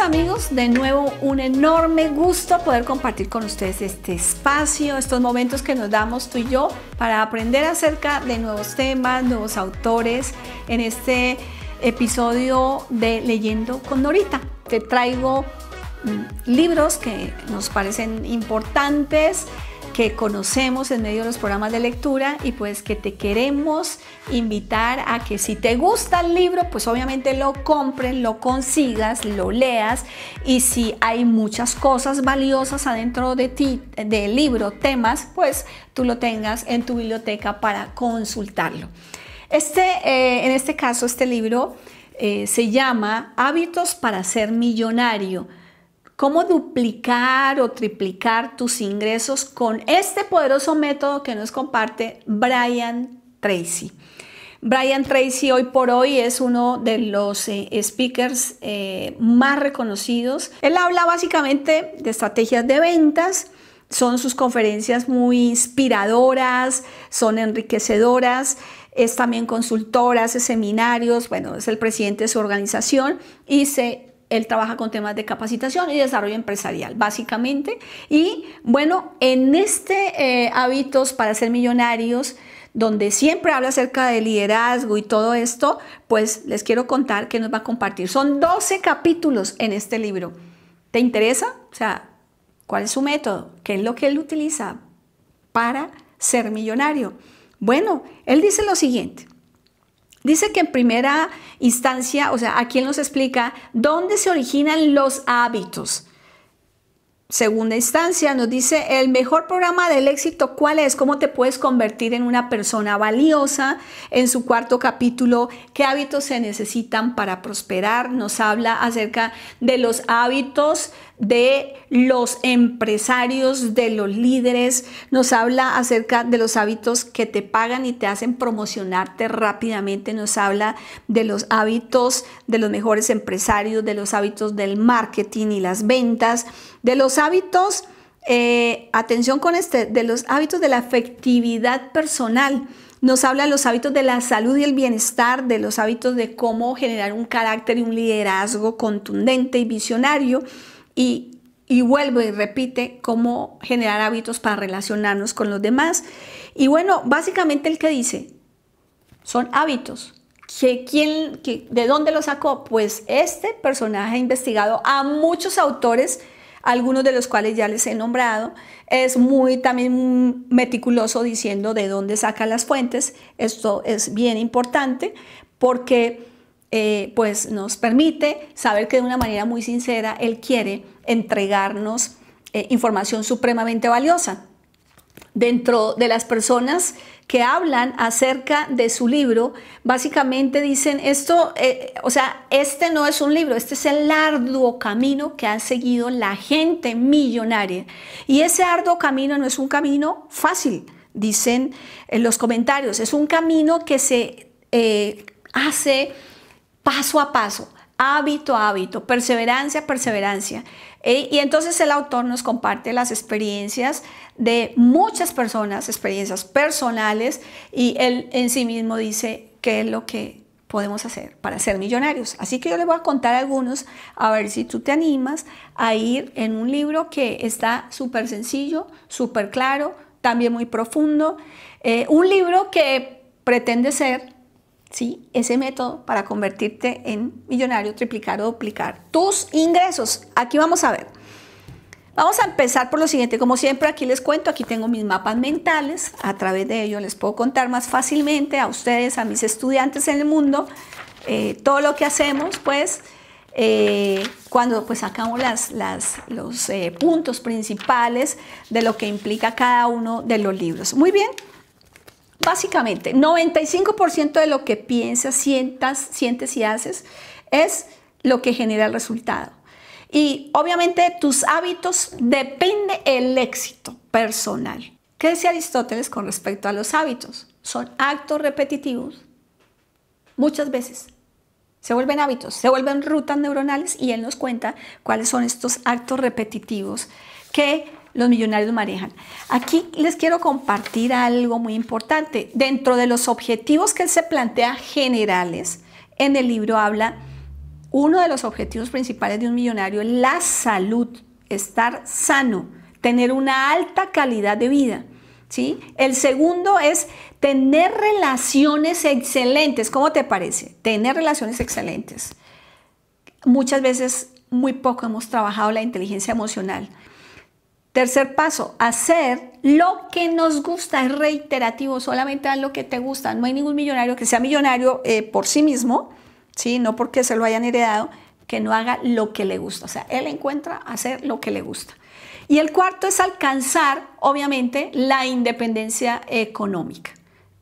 amigos, de nuevo un enorme gusto poder compartir con ustedes este espacio, estos momentos que nos damos tú y yo para aprender acerca de nuevos temas, nuevos autores en este episodio de Leyendo con Norita. Te traigo mm, libros que nos parecen importantes, que conocemos en medio de los programas de lectura y pues que te queremos invitar a que si te gusta el libro, pues obviamente lo compres, lo consigas, lo leas y si hay muchas cosas valiosas adentro de ti, del libro, temas, pues tú lo tengas en tu biblioteca para consultarlo. Este, eh, en este caso, este libro eh, se llama Hábitos para ser millonario cómo duplicar o triplicar tus ingresos con este poderoso método que nos comparte Brian Tracy. Brian Tracy hoy por hoy es uno de los eh, speakers eh, más reconocidos. Él habla básicamente de estrategias de ventas. Son sus conferencias muy inspiradoras, son enriquecedoras es también consultora, hace seminarios, bueno, es el presidente de su organización y se él trabaja con temas de capacitación y desarrollo empresarial, básicamente. Y bueno, en este eh, hábitos para ser millonarios, donde siempre habla acerca de liderazgo y todo esto, pues les quiero contar que nos va a compartir. Son 12 capítulos en este libro. ¿Te interesa? O sea, ¿cuál es su método? ¿Qué es lo que él utiliza para ser millonario? Bueno, él dice lo siguiente. Dice que en primera instancia, o sea, aquí él nos explica dónde se originan los hábitos. Segunda instancia, nos dice el mejor programa del éxito, ¿cuál es? ¿Cómo te puedes convertir en una persona valiosa? En su cuarto capítulo, ¿qué hábitos se necesitan para prosperar? Nos habla acerca de los hábitos de los empresarios, de los líderes, nos habla acerca de los hábitos que te pagan y te hacen promocionarte rápidamente, nos habla de los hábitos de los mejores empresarios, de los hábitos del marketing y las ventas, de los hábitos, atención con este, de los hábitos de la afectividad personal nos habla de los hábitos de la salud y el bienestar, de los hábitos de cómo generar un carácter y un liderazgo contundente y visionario, y, vuelvo vuelve y repite cómo generar hábitos para relacionarnos con los demás. Y bueno, básicamente el que dice, son hábitos. ¿Que, quién, ¿De dónde lo sacó? Pues este personaje ha investigado a muchos autores, algunos de los cuales ya les he nombrado. Es muy también meticuloso diciendo de dónde saca las fuentes. Esto es bien importante porque eh, pues nos permite saber que de una manera muy sincera Él quiere entregarnos eh, información supremamente valiosa. Dentro de las personas que hablan acerca de su libro, básicamente dicen esto, eh, o sea, este no es un libro, este es el arduo camino que ha seguido la gente millonaria. Y ese arduo camino no es un camino fácil, dicen en los comentarios, es un camino que se hace paso a paso, hábito a hábito, perseverancia perseverancia. Eh, y entonces el autor nos comparte las experiencias de muchas personas, experiencias personales, y él en sí mismo dice qué es lo que podemos hacer para ser millonarios. Así que yo le voy a contar algunos, a ver si tú te animas a ir en un libro que está súper sencillo, súper claro, también muy profundo. Eh, un libro que pretende ser ¿sí? ese método para convertirte en millonario, triplicar o duplicar tus ingresos. Aquí vamos a ver. Vamos a empezar por lo siguiente, como siempre aquí les cuento, aquí tengo mis mapas mentales, a través de ello les puedo contar más fácilmente a ustedes, a mis estudiantes en el mundo, eh, todo lo que hacemos, pues eh, cuando pues sacamos los eh, puntos principales de lo que implica cada uno de los libros. Muy bien, Básicamente, 95% de lo que piensas, sientas, sientes y haces es lo que genera el resultado. Y obviamente tus hábitos depende el éxito personal. ¿Qué decía Aristóteles con respecto a los hábitos? Son actos repetitivos muchas veces. Se vuelven hábitos, se vuelven rutas neuronales y él nos cuenta cuáles son estos actos repetitivos que los millonarios manejan. Aquí les quiero compartir algo muy importante. Dentro de los objetivos que él se plantea generales, en el libro habla, uno de los objetivos principales de un millonario es la salud, estar sano, tener una alta calidad de vida. ¿Sí? El segundo es tener relaciones excelentes. ¿Cómo te parece? Tener relaciones excelentes. Muchas veces muy poco hemos trabajado la inteligencia emocional. Tercer paso, hacer lo que nos gusta, es reiterativo, solamente haz lo que te gusta. No hay ningún millonario que sea millonario eh, por sí mismo, ¿sí? no porque se lo hayan heredado, que no haga lo que le gusta. O sea, él encuentra hacer lo que le gusta. Y el cuarto es alcanzar, obviamente, la independencia económica.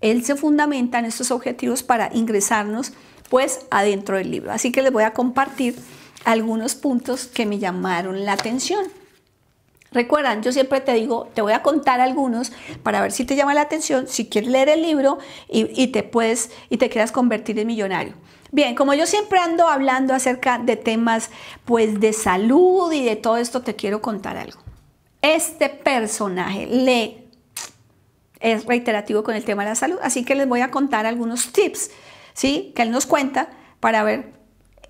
Él se fundamenta en estos objetivos para ingresarnos pues adentro del libro. Así que les voy a compartir algunos puntos que me llamaron la atención. Recuerdan, yo siempre te digo, te voy a contar algunos para ver si te llama la atención, si quieres leer el libro y, te puedes y te quieras convertir en millonario. Bien, como yo siempre ando hablando acerca de temas pues de salud y de todo esto, te quiero contar algo. Este personaje le es reiterativo con el tema de la salud, así que les voy a contar algunos tips, ¿sí? Que él nos cuenta para ver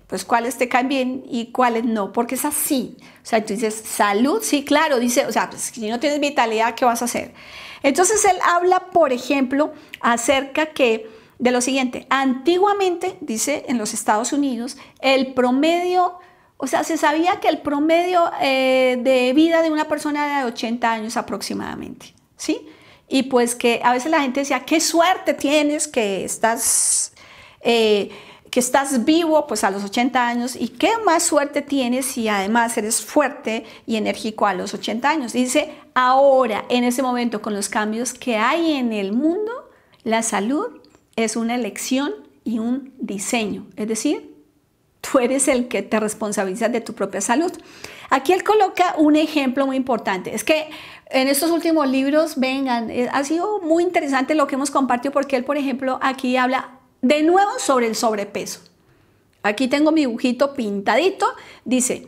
pues cuáles te caen bien y cuáles no, porque es así. O sea, tú dices, salud, sí, claro, dice, o sea, pues, si no tienes vitalidad, ¿qué vas a hacer? Entonces él habla, por ejemplo, acerca que de lo siguiente, antiguamente, dice en los Estados Unidos, el promedio, o sea, se sabía que el promedio eh, de vida de una persona era de 80 años aproximadamente, ¿sí? Y pues que a veces la gente decía, qué suerte tienes que estás... Eh, que estás vivo pues a los 80 años y qué más suerte tienes si además eres fuerte y enérgico a los 80 años. dice, ahora, en ese momento, con los cambios que hay en el mundo, la salud es una elección y un diseño. Es decir, tú eres el que te responsabiliza de tu propia salud. Aquí él coloca un ejemplo muy importante. Es que en estos últimos libros, vengan, eh, ha sido muy interesante lo que hemos compartido porque él, por ejemplo, aquí habla de nuevo sobre el sobrepeso. Aquí tengo mi dibujito pintadito, dice,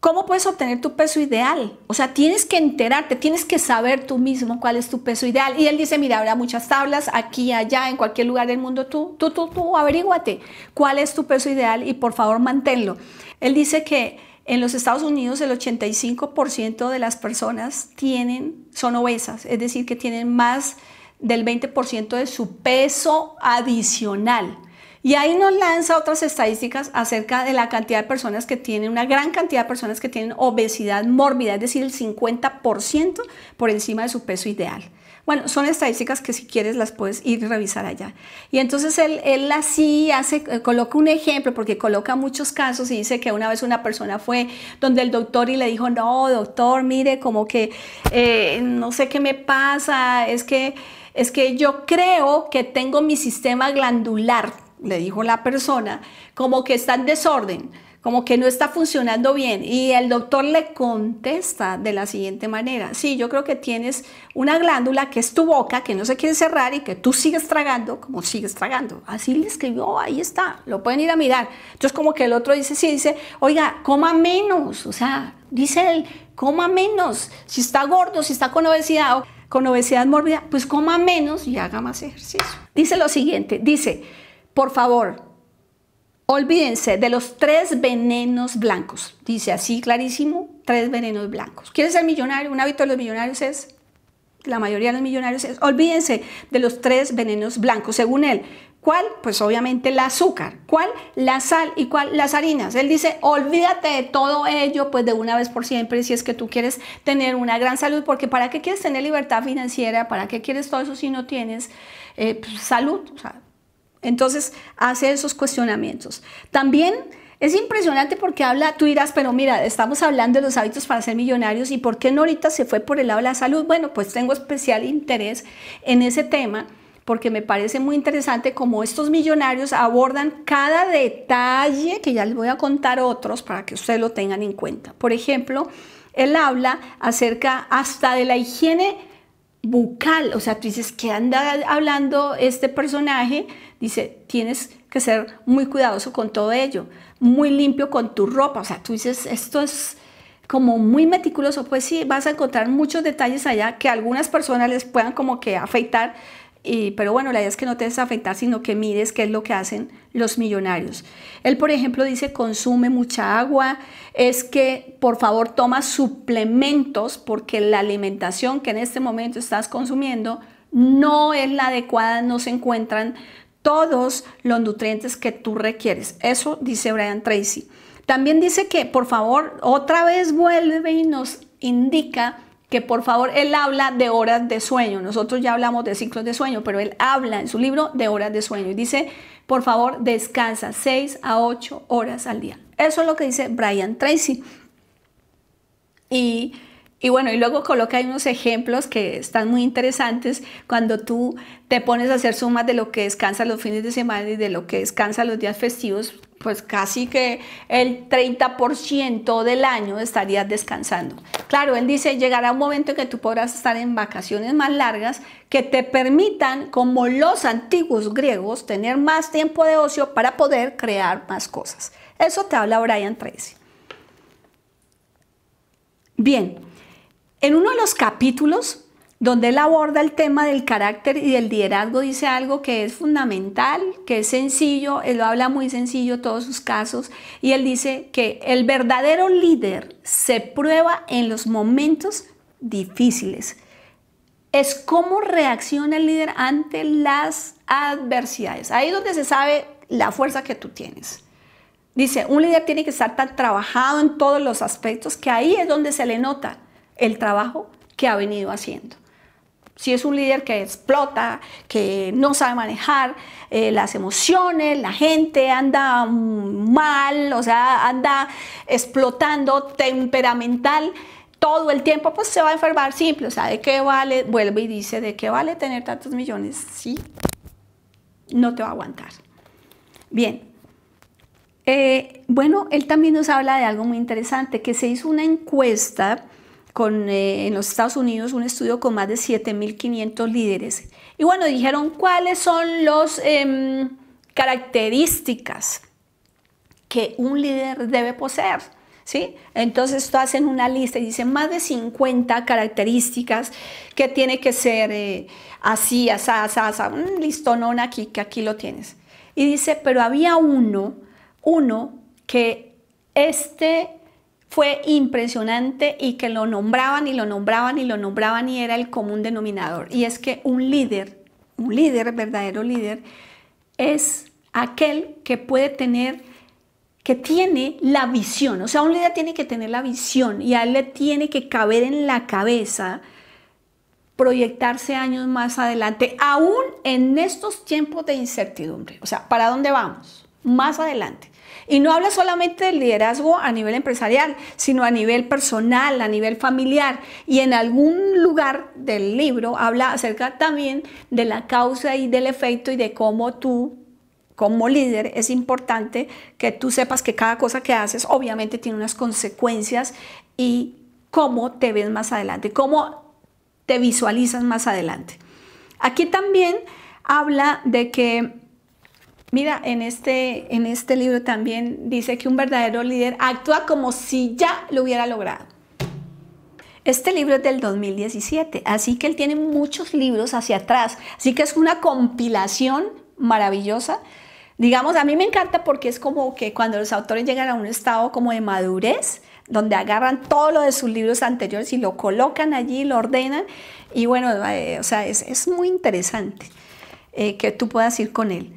¿cómo puedes obtener tu peso ideal? O sea, tienes que enterarte, tienes que saber tú mismo cuál es tu peso ideal. Y él dice, mira, habrá muchas tablas aquí, allá, en cualquier lugar del mundo, tú, tú, tú, tú, averíguate cuál es tu peso ideal y por favor manténlo. Él dice que en los Estados Unidos el 85% de las personas tienen, son obesas, es decir, que tienen más del 20% de su peso adicional. Y ahí nos lanza otras estadísticas acerca de la cantidad de personas que tienen, una gran cantidad de personas que tienen obesidad mórbida, es decir, el 50% por encima de su peso ideal. Bueno, son estadísticas que si quieres las puedes ir a revisar allá. Y entonces él, así hace, eh, coloca un ejemplo, porque coloca muchos casos y dice que una vez una persona fue donde el doctor y le dijo, no, doctor, mire, como que eh, no sé qué me pasa, es que, es que yo creo que tengo mi sistema glandular, le dijo la persona, como que está en desorden como que no está funcionando bien. Y el doctor le contesta de la siguiente manera, sí, yo creo que tienes una glándula que es tu boca, que no se quiere cerrar y que tú sigues tragando como sigues tragando. Así le escribió, ahí está, lo pueden ir a mirar. Entonces como que el otro dice, sí, dice, oiga, coma menos, o sea, dice él, coma menos, si está gordo, si está con obesidad. con obesidad mórbida, pues coma menos y haga más ejercicio. Dice lo siguiente, dice, por favor, Olvídense de los tres venenos blancos. Dice así clarísimo, tres venenos blancos. ¿Quieres ser millonario? Un hábito de los millonarios es, la mayoría de los millonarios es, olvídense de los tres venenos blancos, según él. ¿Cuál? Pues obviamente el azúcar. ¿Cuál? La sal. ¿Y cuál? Las harinas. Él dice, olvídate de todo ello, pues de una vez por siempre, si es que tú quieres tener una gran salud, porque ¿para qué quieres tener libertad financiera? ¿Para qué quieres todo eso si no tienes eh, pues, salud? Entonces hace esos cuestionamientos. También es impresionante porque habla, tú dirás, pero mira, estamos hablando de los hábitos para ser millonarios y por qué no ahorita se fue por el lado de la salud. Bueno, pues tengo especial interés en ese tema porque me parece muy interesante cómo estos millonarios abordan cada detalle, que ya les voy a contar otros para que ustedes lo tengan en cuenta. Por ejemplo, él habla acerca hasta de la higiene bucal, o sea, tú dices, que anda hablando este personaje? Dice, tienes que ser muy cuidadoso con todo ello, muy limpio con tu ropa, o sea, tú dices, esto es como muy meticuloso, pues sí, vas a encontrar muchos detalles allá que algunas personas les puedan como que afeitar, pero bueno, la idea es que no te des sino que mires qué es lo que hacen los millonarios. Él, por ejemplo, dice consume mucha agua, es que por favor toma suplementos porque la alimentación que en este momento estás consumiendo no es la adecuada, no se encuentran todos los nutrientes que tú requieres. Eso dice Brian Tracy. También dice que, por favor, otra vez vuelve y nos indica que por favor él habla de horas de sueño. Nosotros ya hablamos de ciclos de sueño, pero él habla en su libro de horas de sueño y dice, por favor, descansa 6 a 8 horas al día. Eso es lo que dice Brian Tracy. Y, y bueno, y luego coloca ahí unos ejemplos que están muy interesantes cuando tú te pones a hacer sumas de lo que descansa los fines de semana y de lo que descansa los días festivos pues casi que el 30% del año estarías descansando. Claro, él dice, llegará un momento en que tú podrás estar en vacaciones más largas que te permitan, como los antiguos griegos, tener más tiempo de ocio para poder crear más cosas. Eso te habla Brian Tracy. Bien, en uno de los capítulos donde él aborda el tema del carácter y del liderazgo, dice algo que es fundamental, que es sencillo, él lo habla muy sencillo todos sus casos, y él dice que el verdadero líder se prueba en los momentos difíciles. Es cómo reacciona el líder ante las adversidades. Ahí es donde se sabe la fuerza que tú tienes. Dice, un líder tiene que estar tan trabajado en todos los aspectos que ahí es donde se le nota el trabajo que ha venido haciendo. Si es un líder que explota, que no sabe manejar eh, las emociones, la gente anda mal, o sea, anda explotando, temperamental, todo el tiempo, pues se va a enfermar simple. O sea, ¿de qué vale? Vuelve y dice, ¿de qué vale tener tantos millones? Sí, no te va a aguantar. Bien. Eh, bueno, él también nos habla de algo muy interesante, que se hizo una encuesta eh, en los Estados Unidos un estudio con más de 7.500 líderes. Y bueno, dijeron cuáles son las em, características que un líder debe poseer. ¿Sí? Entonces hacen una lista y dicen más de 50 características que tiene que ser eh, así, así, así, así, un listonón aquí, que aquí lo tienes. Y dice, pero había uno, uno que este fue impresionante y que lo nombraban y lo nombraban y lo nombraban y era el común denominador. Y es que un líder, un líder, verdadero líder, es aquel que puede tener, que tiene la visión. O sea, un líder tiene que tener la visión y a él le tiene que caber en la cabeza proyectarse años más adelante, aún en estos tiempos de incertidumbre. O sea, ¿para dónde vamos? Más adelante. Y no habla solamente del liderazgo a nivel empresarial, sino a nivel personal, a nivel familiar. Y en algún lugar del libro habla acerca también de la causa y del efecto y de cómo tú, como líder, es importante que tú sepas que cada cosa que haces obviamente tiene unas consecuencias y cómo te ves más adelante, cómo te visualizas más adelante. Aquí también habla de que Mira, en este, en este libro también dice que un verdadero líder actúa como si ya lo hubiera logrado. Este libro es del 2017, así que él tiene muchos libros hacia atrás, así que es una compilación maravillosa. Digamos, a mí me encanta porque es como que cuando los autores llegan a un estado como de madurez, donde agarran todo lo de sus libros anteriores y lo colocan allí, lo ordenan, y bueno, eh, o sea, es, muy interesante eh, que tú puedas ir con él.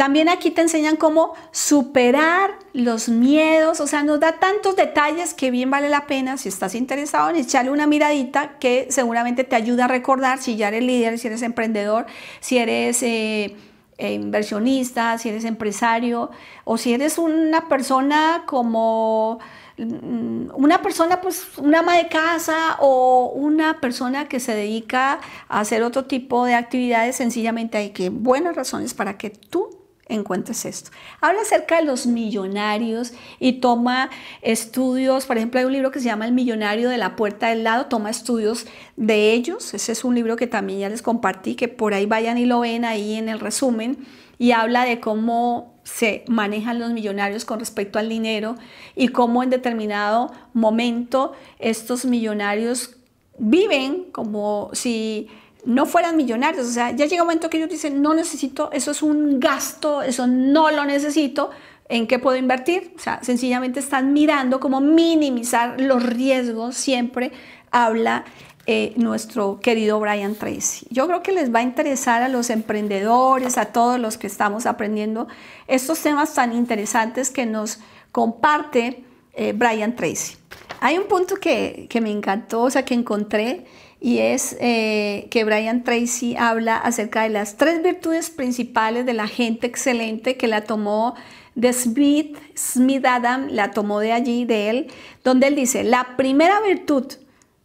También aquí te enseñan cómo superar los miedos, o sea, nos da tantos detalles que bien vale la pena si estás interesado en echarle una miradita que seguramente te ayuda a recordar si ya eres líder, si eres emprendedor, si eres... Eh, eh, inversionista, si eres empresario o si eres una persona como mm, una persona, pues una ama de casa o una persona que se dedica a hacer otro tipo de actividades, sencillamente hay que buenas razones para que tú encuentres esto. Habla acerca de los millonarios y toma estudios, por ejemplo, hay un libro que se llama El millonario de la puerta del lado, toma estudios de ellos, ese es un libro que también ya les compartí, que por ahí vayan y lo ven ahí en el resumen, y habla de cómo se manejan los millonarios con respecto al dinero y cómo en determinado momento estos millonarios viven como si no fueran millonarios. O sea, ya llega un momento que ellos dicen, no necesito, eso es un gasto, eso no lo necesito, ¿en qué puedo invertir? O sea, sencillamente están mirando cómo minimizar los riesgos, siempre habla eh, nuestro querido Brian Tracy. Yo creo que les va a interesar a los emprendedores, a todos los que estamos aprendiendo estos temas tan interesantes que nos comparte eh, Brian Tracy. Hay un punto que, que me encantó, o sea, que encontré y es eh, que Brian Tracy habla acerca de las tres virtudes principales de la gente excelente que la tomó de Smith, Smith Adam, la tomó de allí, de él, donde él dice, la primera virtud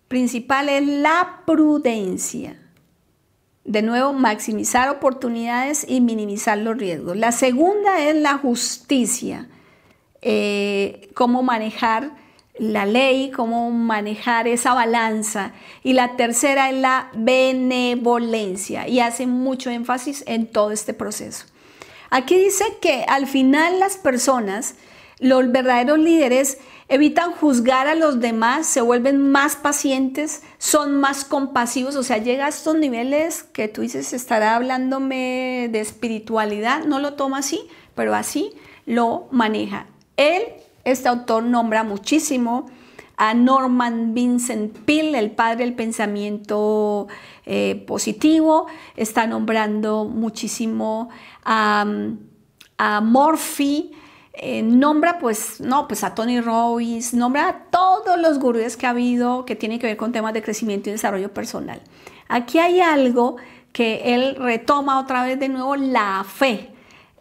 principal es la prudencia. De nuevo, maximizar oportunidades y minimizar los riesgos. La segunda es la justicia, eh, cómo manejar la ley, cómo manejar esa balanza. Y la tercera es la benevolencia y hace mucho énfasis en todo este proceso. Aquí dice que al final las personas, los verdaderos líderes, evitan juzgar a los demás, se vuelven más pacientes, son más compasivos, o sea, llega a estos niveles que tú dices, estará hablándome de espiritualidad, no lo toma así, pero así lo maneja. Él este autor nombra muchísimo a Norman Vincent Peale, el padre del pensamiento eh, positivo, está nombrando muchísimo a, mm, a Morphy, eh, nombra pues, no, pues a Tony Robbins, nombra a todos los gurúes que ha habido que tienen que ver con temas de crecimiento y desarrollo personal. Aquí hay algo que él retoma otra vez de nuevo, la fe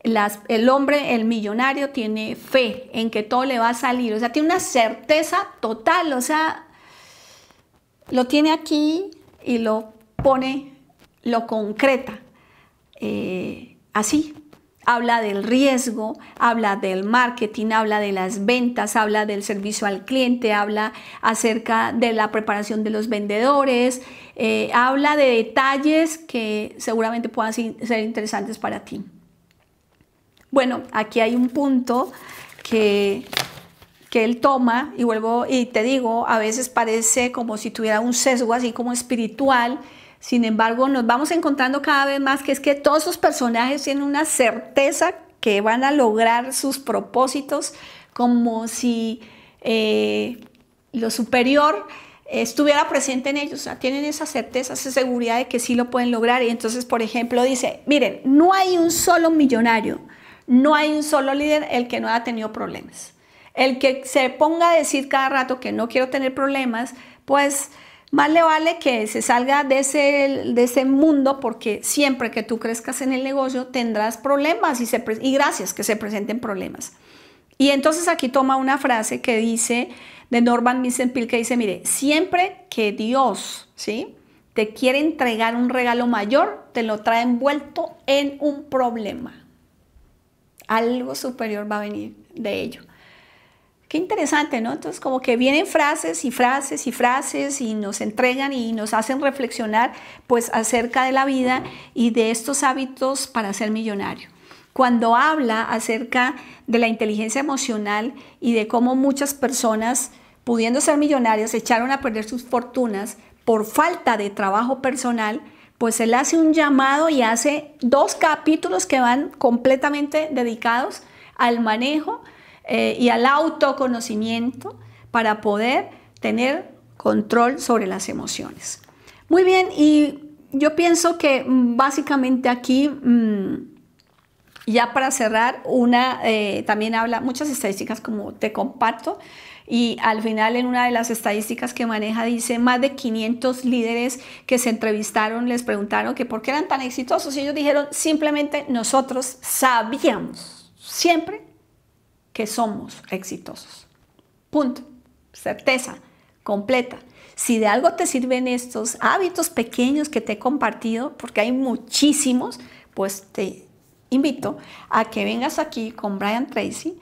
el hombre, el millonario, tiene fe en que todo le va a salir, o sea, tiene una certeza total, o sea, lo tiene aquí y lo pone, lo concreta. Eh, así, habla del riesgo, habla del marketing, habla de las ventas, habla del servicio al cliente, habla acerca de la preparación de los vendedores, eh, habla de detalles que seguramente puedan ser interesantes para ti. Bueno, aquí hay un punto que, que él toma, y vuelvo y te digo, a veces parece como si tuviera un sesgo así como espiritual, sin embargo nos vamos encontrando cada vez más que es que todos esos personajes tienen una certeza que van a lograr sus propósitos como si eh, lo superior estuviera presente en ellos, o sea, tienen esa certeza, esa seguridad de que sí lo pueden lograr. Y entonces, por ejemplo, dice, miren, no hay un solo millonario no hay un solo líder el que no ha tenido problemas. El que se ponga a decir cada rato que no quiero tener problemas, pues más le vale que se salga de ese, de ese mundo porque siempre que tú crezcas en el negocio tendrás problemas y, gracias que se presenten problemas. Y entonces aquí toma una frase que dice de Norman Vincent que dice, mire, siempre que Dios, ¿sí? te quiere entregar un regalo mayor, te lo trae envuelto en un problema algo superior va a venir de ello. Qué interesante, ¿no? Entonces, como que vienen frases y frases y frases y nos entregan y nos hacen reflexionar pues acerca de la vida y de estos hábitos para ser millonario. Cuando habla acerca de la inteligencia emocional y de cómo muchas personas pudiendo ser millonarias echaron a perder sus fortunas por falta de trabajo personal, pues él hace un llamado y hace dos capítulos que van completamente dedicados al manejo eh, y al autoconocimiento para poder tener control sobre las emociones. Muy bien, y yo pienso que mm, básicamente aquí, mm, ya para cerrar, una eh, también habla muchas estadísticas como te comparto, y al final en una de las estadísticas que maneja dice más de 500 líderes que se entrevistaron les preguntaron que por qué eran tan exitosos y ellos dijeron simplemente nosotros sabíamos siempre que somos exitosos. Punto. Certeza completa. Si de algo te sirven estos hábitos pequeños que te he compartido, porque hay muchísimos, pues te invito a que vengas aquí con Brian Tracy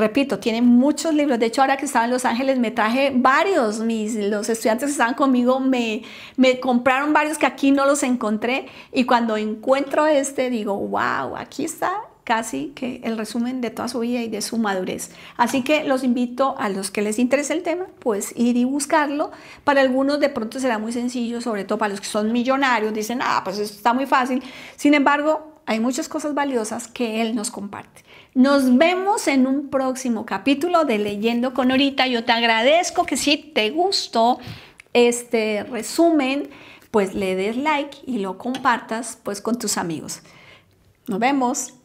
repito, tiene muchos libros. De hecho, ahora que estaba en Los Ángeles me traje varios. Mis, los estudiantes que estaban conmigo me, me compraron varios que aquí no los encontré. Y cuando encuentro este, digo, wow, aquí está casi que el resumen de toda su vida y de su madurez. Así que los invito a los que les interese el tema, pues ir y buscarlo. Para algunos de pronto será muy sencillo, sobre todo para los que son millonarios, dicen, ah, pues está muy fácil. Sin embargo, hay muchas cosas valiosas que él nos comparte. Nos vemos en un próximo capítulo de Leyendo con Ahorita. Yo te agradezco que si te gustó este resumen, pues le des like y lo compartas pues con tus amigos. Nos vemos.